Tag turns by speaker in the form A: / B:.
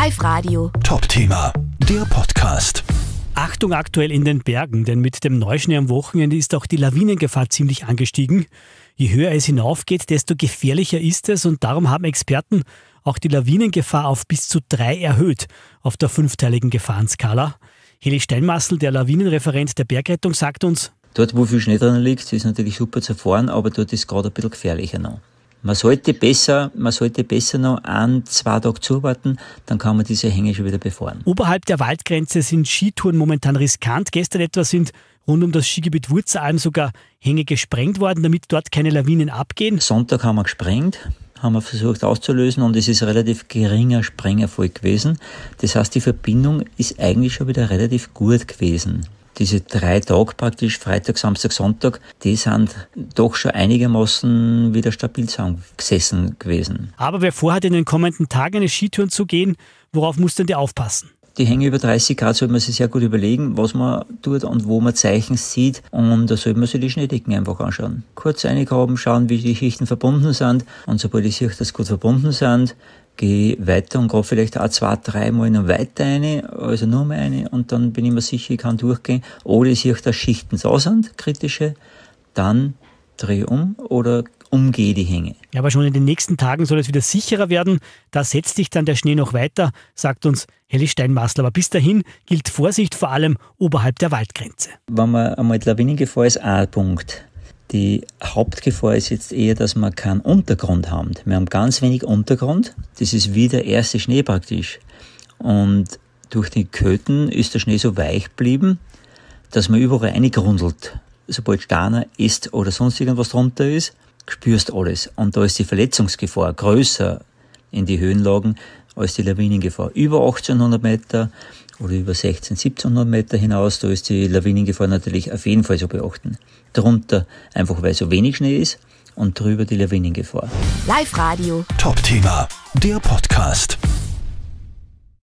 A: Live Radio. Top Thema, der Podcast. Achtung aktuell in den Bergen, denn mit dem Neuschnee am Wochenende ist auch die Lawinengefahr ziemlich angestiegen. Je höher es hinaufgeht, desto gefährlicher ist es und darum haben Experten auch die Lawinengefahr auf bis zu drei erhöht auf der fünfteiligen Gefahrenskala. Heli Steinmassel, der Lawinenreferent der Bergrettung, sagt uns,
B: Dort, wo viel Schnee drin liegt, ist natürlich super zu fahren, aber dort ist gerade ein bisschen gefährlicher noch. Man sollte besser, man sollte besser noch ein, zwei Tage zuwarten, dann kann man diese Hänge schon wieder befahren.
A: Oberhalb der Waldgrenze sind Skitouren momentan riskant. Gestern etwa sind rund um das Skigebiet Wurzalm sogar Hänge gesprengt worden, damit dort keine Lawinen abgehen. Sonntag haben wir gesprengt haben
B: wir versucht auszulösen und es ist relativ geringer Sprengerfolg gewesen. Das heißt, die Verbindung ist eigentlich schon wieder relativ gut gewesen diese drei Tage praktisch, Freitag, Samstag, Sonntag, die sind doch schon einigermaßen wieder stabil gesessen gewesen.
A: Aber wer vorhat, in den kommenden Tagen eine Skitour zu gehen, worauf muss denn der aufpassen?
B: die Hänge über 30 Grad sollte man sich sehr gut überlegen, was man tut und wo man Zeichen sieht. Und da sollte man sich die Schneedecken einfach anschauen. Kurz eingraben, schauen, wie die Schichten verbunden sind. Und sobald ich sehe, dass gut verbunden sind, gehe weiter und grab vielleicht auch zwei, dreimal noch weiter eine, also nur mal eine, und dann bin ich mir sicher, ich kann durchgehen. Oder ich sehe, dass Schichten da sind, kritische, dann dreh um oder umgehe die Hänge.
A: Ja, aber schon in den nächsten Tagen soll es wieder sicherer werden. Da setzt sich dann der Schnee noch weiter, sagt uns Helle Steinmaßler. Aber bis dahin gilt Vorsicht vor allem oberhalb der Waldgrenze.
B: Wenn man einmal die Lawinengefahr ist, ein Punkt. Die Hauptgefahr ist jetzt eher, dass wir keinen Untergrund haben. Wir haben ganz wenig Untergrund. Das ist wie der erste Schnee praktisch. Und durch die Köten ist der Schnee so weich geblieben, dass man überall reingrundelt sobald Steiner, ist oder sonst irgendwas drunter ist, spürst alles. Und da ist die Verletzungsgefahr größer in die Höhenlagen als die Lawinengefahr. Über 1800 Meter oder über 16, 1700 Meter hinaus, da ist die Lawinengefahr natürlich auf jeden Fall zu beachten. Darunter einfach, weil so wenig Schnee ist und drüber die Lawinengefahr.
A: Live Radio.
B: Top Thema, der Podcast.